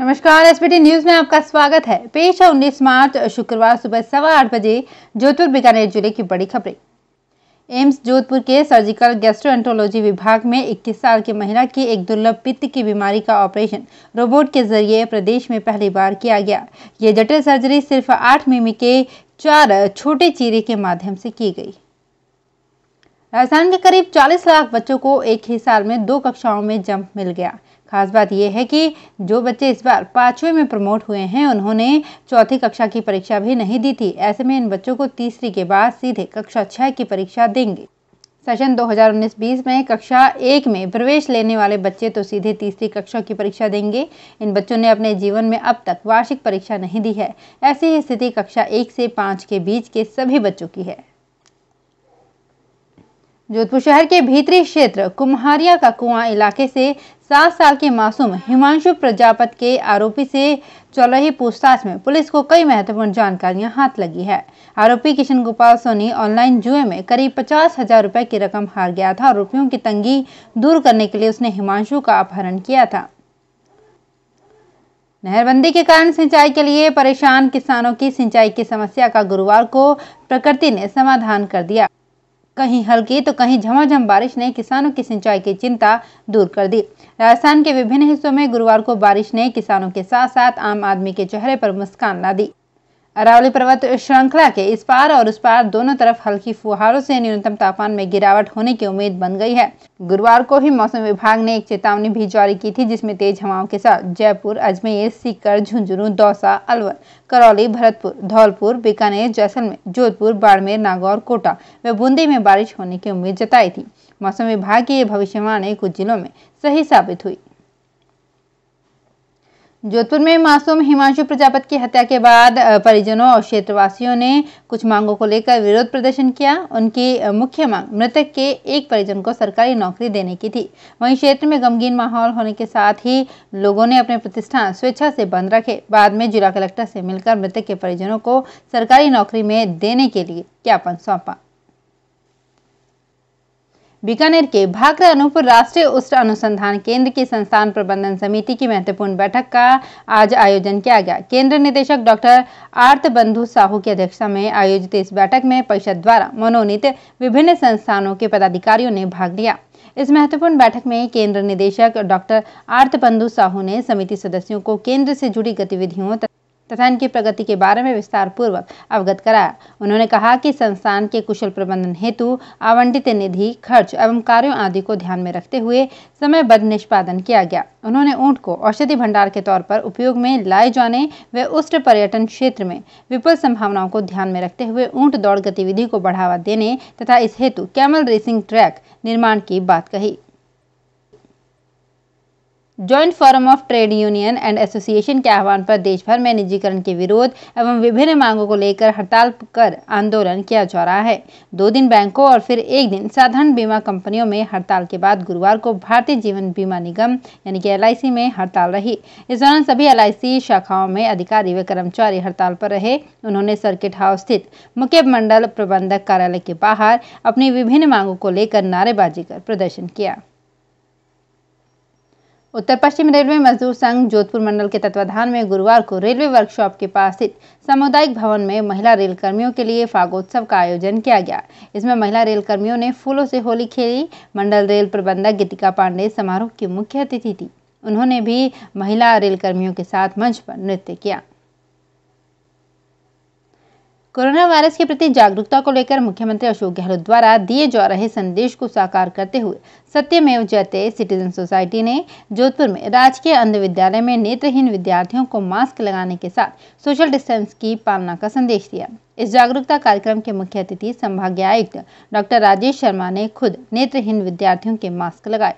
नमस्कार SPT news में आपका स्वागत है पेश है उन्नीस मार्च शुक्रवार सुबह सवा आठ बजे जोधपुर बीकानेर जिले की बड़ी खबरें एम्स जोधपुर के सर्जिकल गैस्ट्रोएंटोलॉजी विभाग में 21 साल की महिला की एक दुर्लभ पित्त की बीमारी का ऑपरेशन रोबोट के जरिए प्रदेश में पहली बार किया गया ये जटिल सर्जरी सिर्फ आठ मिमी के चार छोटे चीरे के माध्यम से की गई राजस्थान के करीब 40 लाख बच्चों को एक ही साल में दो कक्षाओं में जंप मिल गया खास बात यह है कि जो बच्चे इस बार पाँचवें में प्रमोट हुए हैं उन्होंने चौथी कक्षा की परीक्षा भी नहीं दी थी ऐसे में इन बच्चों को तीसरी के बाद सीधे कक्षा छः की परीक्षा देंगे सेशन 2019-20 में कक्षा एक में प्रवेश लेने वाले बच्चे तो सीधे तीसरी कक्षा की परीक्षा देंगे इन बच्चों ने अपने जीवन में अब तक वार्षिक परीक्षा नहीं दी है ऐसी ही स्थिति कक्षा एक से पाँच के बीच के सभी बच्चों की है जोधपुर शहर के भीतरी क्षेत्र कुम्हारिया का कुआं इलाके से सात साल के मासूम हिमांशु प्रजापत के आरोपी से चल रही पूछताछ में पुलिस को कई महत्वपूर्ण जानकारियां हाथ लगी है आरोपी किशन गोपाल सोनी ऑनलाइन जुए में करीब पचास हजार रुपए की रकम हार गया था और रुपयों की तंगी दूर करने के लिए उसने हिमांशु का अपहरण किया था नहरबंदी के कारण सिंचाई के लिए परेशान किसानों की सिंचाई की समस्या का गुरुवार को प्रकृति ने समाधान कर दिया कहीं हल्की तो कहीं झमाझम बारिश ने किसानों की सिंचाई की चिंता दूर कर दी राजस्थान के विभिन्न हिस्सों में गुरुवार को बारिश ने किसानों के साथ साथ आम आदमी के चेहरे पर मुस्कान ला दी अरावली पर्वत श्रृंखला के इस पार और उस पार दोनों तरफ हल्की फुहारों से न्यूनतम तापमान में गिरावट होने की उम्मीद बन गई है गुरुवार को ही मौसम विभाग ने एक चेतावनी भी जारी की थी जिसमें तेज हवाओं के साथ जयपुर अजमेर सीकर झुंझुनू दौसा अलवर करौली भरतपुर धौलपुर बीकानेर जैसलमेर जोधपुर बाड़मेर नागौर कोटा व बूंदी में बारिश होने की उम्मीद जताई थी मौसम विभाग की ये भविष्यवाणी कुछ जिलों में सही साबित हुई जोधपुर में मासूम हिमांशु प्रजापत की हत्या के बाद परिजनों और क्षेत्रवासियों ने कुछ मांगों को लेकर विरोध प्रदर्शन किया उनकी मुख्य मांग मृतक के एक परिजन को सरकारी नौकरी देने की थी वहीं क्षेत्र में गमगीन माहौल होने के साथ ही लोगों ने अपने प्रतिष्ठान स्वेच्छा से बंद रखे बाद में जिला कलेक्टर से मिलकर मृतक के परिजनों को सरकारी नौकरी में देने के लिए ज्ञापन सौंपा बीकानेर के भाकरा अनूपपुर राष्ट्रीय उष्ट अनुसंधान केंद्र की संस्थान प्रबंधन समिति की महत्वपूर्ण बैठक का आज आयोजन किया गया केंद्र निदेशक डॉक्टर आर्त बंधु साहू की अध्यक्षता में आयोजित इस बैठक में परिषद द्वारा मनोनीत विभिन्न संस्थानों के पदाधिकारियों ने भाग लिया इस महत्वपूर्ण बैठक में केंद्र निदेशक डॉक्टर आर्त बंधु साहू ने समिति सदस्यों को केंद्र से जुड़ी गतिविधियों तथा इनकी प्रगति के बारे में विस्तार पूर्वक अवगत कराया उन्होंने कहा कि संस्थान के कुशल प्रबंधन हेतु आवंटित निधि खर्च एवं कार्यों आदि को ध्यान में रखते हुए समयबद्ध निष्पादन किया गया उन्होंने ऊँट को औषधि भंडार के तौर पर उपयोग में लाए जाने व उष्ट पर्यटन क्षेत्र में विपुल संभावनाओं को ध्यान में रखते हुए ऊँट दौड़ गतिविधि को बढ़ावा देने तथा इस हेतु कैमल रेसिंग ट्रैक निर्माण की बात कही joint forum of trade union and association के आह्वान पर देश भर में निजीकरण के विरोध एवं विभिन्न मांगों को लेकर हड़ताल कर आंदोलन किया जा रहा है दो दिन बैंकों और फिर एक दिन साधारण बीमा कंपनियों में हड़ताल के बाद गुरुवार को भारतीय जीवन बीमा निगम यानी कि एल में हड़ताल रही इस दौरान सभी एल शाखाओं में अधिकारी व कर्मचारी हड़ताल पर रहे उन्होंने सर्किट हाउस स्थित मुख्य मंडल प्रबंधक कार्यालय के बाहर अपनी विभिन्न मांगों को लेकर नारेबाजी कर प्रदर्शन किया उत्तर पश्चिम रेलवे मजदूर संघ जोधपुर मंडल के तत्वाधान में गुरुवार को रेलवे वर्कशॉप के पास स्थित सामुदायिक भवन में महिला रेल कर्मियों के लिए फागोत्सव का आयोजन किया गया इसमें महिला रेल कर्मियों ने फूलों से होली खेली मंडल रेल प्रबंधक गीतिका पांडे समारोह की मुख्य अतिथि थी उन्होंने भी महिला रेल कर्मियों के साथ मंच पर नृत्य किया कोरोना वायरस के प्रति जागरूकता को लेकर मुख्यमंत्री अशोक गहलोत द्वारा दिए जा रहे संदेश को साकार करते हुए सत्यमेव जयते सिटीजन सोसाइटी ने जोधपुर में राजकीय अंध विद्यालय में नेत्रहीन विद्यार्थियों को मास्क लगाने के साथ सोशल डिस्टेंस की पालना का संदेश दिया इस जागरूकता कार्यक्रम के मुख्य अतिथि संभागीय आयुक्त डॉक्टर राजेश शर्मा ने खुद नेत्रहीन विद्यार्थियों के मास्क लगाए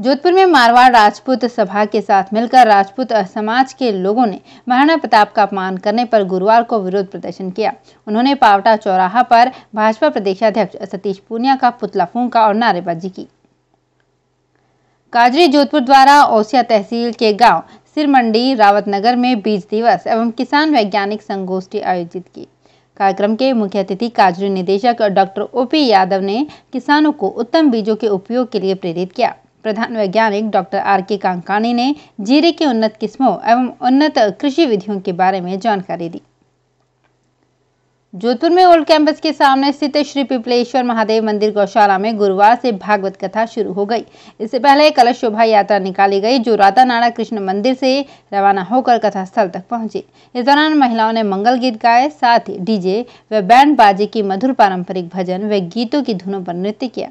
जोधपुर में मारवाड़ राजपूत सभा के साथ मिलकर राजपूत समाज के लोगों ने महाराणा प्रताप का अपमान करने पर गुरुवार को विरोध प्रदर्शन किया उन्होंने पावटा चौराहा पर भाजपा प्रदेशाध्यक्ष सतीश पूनिया का पुतला फूंका और नारेबाजी की काजरी जोधपुर द्वारा ओसिया तहसील के गांव सिरमंडी रावत नगर में बीज दिवस एवं किसान वैज्ञानिक संगोष्ठी आयोजित की कार्यक्रम के मुख्य अतिथि काजरी निदेशक डॉक्टर ओपी यादव ने किसानों को उत्तम बीजों के उपयोग के लिए प्रेरित किया प्रधान वैज्ञानिक डॉक्टर आर के कांकानी ने जीरे की उन्नत किस्मों एवं उन्नत कृषि विधियों के बारे में जानकारी दी जोधपुर में ओल्ड कैंपस के सामने स्थित श्री पिपलेश्वर महादेव मंदिर गौशाला में गुरुवार से भागवत कथा शुरू हो गई इससे पहले कलश शोभा यात्रा निकाली गई जो राधा नारायण कृष्ण मंदिर से रवाना होकर कथा स्थल तक पहुंची इस दौरान महिलाओं ने मंगल गीत गाए साथ ही डीजे व बैंड बाजे की मधुर पारंपरिक भजन व गीतों की धुनों पर नृत्य किया